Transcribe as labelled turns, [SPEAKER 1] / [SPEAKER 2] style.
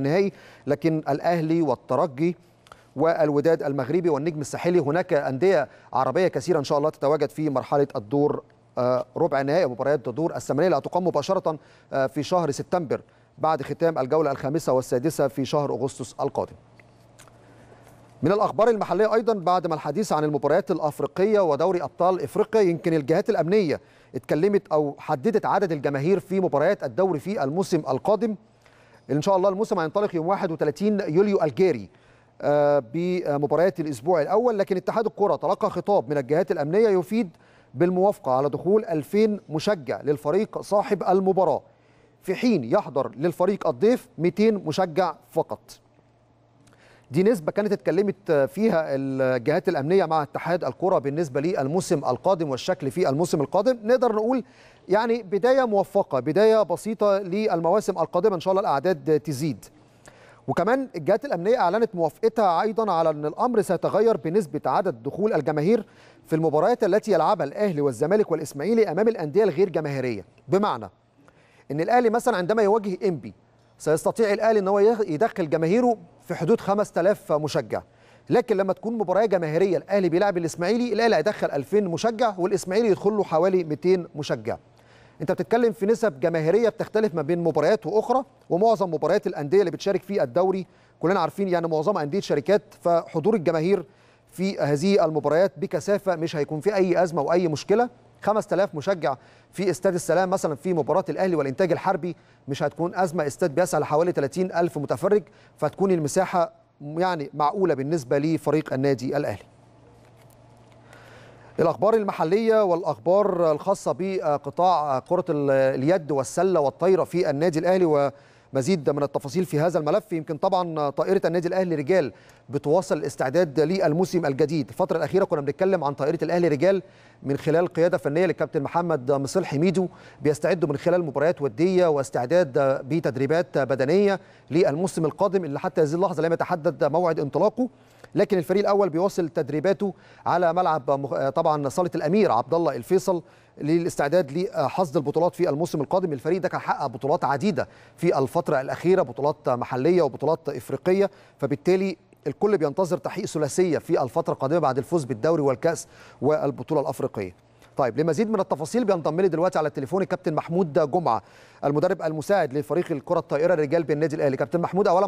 [SPEAKER 1] النهائي لكن الاهلي والترجي والوداد المغربي والنجم الساحلي هناك انديه عربيه كثيره ان شاء الله تتواجد في مرحله الدور آه، ربع نهائي مباريات الدور الثمانيه اللي هتقام مباشره آه، في شهر سبتمبر بعد ختام الجوله الخامسه والسادسه في شهر اغسطس القادم. من الاخبار المحليه ايضا بعد ما الحديث عن المباريات الافريقيه ودوري ابطال افريقيا يمكن الجهات الامنيه اتكلمت او حددت عدد الجماهير في مباريات الدوري في الموسم القادم ان شاء الله الموسم هينطلق يوم 31 يوليو الجاري آه، بمباريات الاسبوع الاول لكن اتحاد الكره تلقى خطاب من الجهات الامنيه يفيد بالموافقه على دخول 2000 مشجع للفريق صاحب المباراه في حين يحضر للفريق الضيف 200 مشجع فقط دي نسبه كانت اتكلمت فيها الجهات الامنيه مع اتحاد الكره بالنسبه للموسم القادم والشكل في الموسم القادم نقدر نقول يعني بدايه موفقه بدايه بسيطه للمواسم القادمه ان شاء الله الاعداد تزيد وكمان الجهات الامنيه اعلنت موافقتها ايضا على ان الامر سيتغير بنسبه عدد دخول الجماهير في المباريات التي يلعبها الاهلي والزمالك والاسماعيلي امام الانديه الغير جماهيريه بمعنى ان الاهلي مثلا عندما يواجه انبي سيستطيع الاهلي ان هو يدخل جماهيره في حدود 5000 مشجع لكن لما تكون مباراه جماهيريه الاهلي بيلعب الاسماعيلي الاهلي هيدخل 2000 مشجع والاسماعيلي يدخل له حوالي 200 مشجع انت بتتكلم في نسب جماهيريه بتختلف ما بين مباريات واخرى ومعظم مباريات الانديه اللي بتشارك في الدوري كلنا عارفين يعني معظم انديه شركات فحضور الجماهير في هذه المباريات بكثافه مش هيكون في اي ازمه واي مشكله 5000 مشجع في استاد السلام مثلا في مباراه الاهلي والانتاج الحربي مش هتكون ازمه استاد بيسع لحوالي 30000 متفرج فتكون المساحه يعني معقوله بالنسبه لفريق النادي الاهلي الأخبار المحلية والأخبار الخاصة بقطاع كرة اليد والسلة والطايرة في النادي الأهلي و مزيد من التفاصيل في هذا الملف يمكن طبعا طائره النادي الاهلي رجال بتواصل الاستعداد للموسم الجديد الفتره الاخيره كنا بنتكلم عن طائره الاهلي رجال من خلال قياده فنيه للكابتن محمد مصلح ميدو بيستعدوا من خلال مباريات وديه واستعداد بتدريبات بدنيه للموسم القادم اللي حتى هذه اللحظه لم يتحدد موعد انطلاقه لكن الفريق الاول بيواصل تدريباته على ملعب طبعا صاله الامير عبد الله الفيصل للاستعداد لحصد البطولات في الموسم القادم الفريق ده كان حقق بطولات عديده في الفتره الفتره الاخيره بطولات محليه وبطولات افريقيه فبالتالي الكل بينتظر تحقيق ثلاثيه في الفتره القادمه بعد الفوز بالدوري والكاس والبطوله الافريقيه طيب لمزيد من التفاصيل بينضم لي دلوقتي على التليفون الكابتن محمود جمعه المدرب المساعد لفريق الكره الطائره الرجال بالنادي الاهلي كابتن محمود اولا